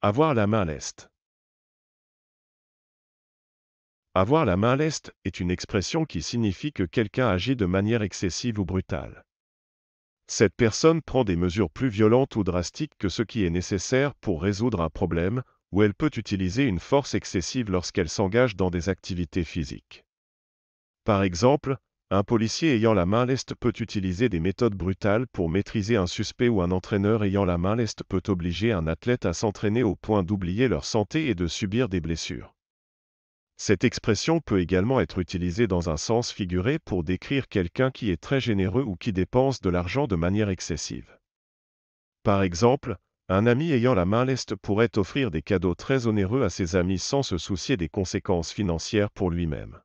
Avoir la main leste Avoir la main leste est une expression qui signifie que quelqu'un agit de manière excessive ou brutale. Cette personne prend des mesures plus violentes ou drastiques que ce qui est nécessaire pour résoudre un problème, ou elle peut utiliser une force excessive lorsqu'elle s'engage dans des activités physiques. Par exemple, un policier ayant la main leste peut utiliser des méthodes brutales pour maîtriser un suspect ou un entraîneur ayant la main leste peut obliger un athlète à s'entraîner au point d'oublier leur santé et de subir des blessures. Cette expression peut également être utilisée dans un sens figuré pour décrire quelqu'un qui est très généreux ou qui dépense de l'argent de manière excessive. Par exemple, un ami ayant la main leste pourrait offrir des cadeaux très onéreux à ses amis sans se soucier des conséquences financières pour lui-même.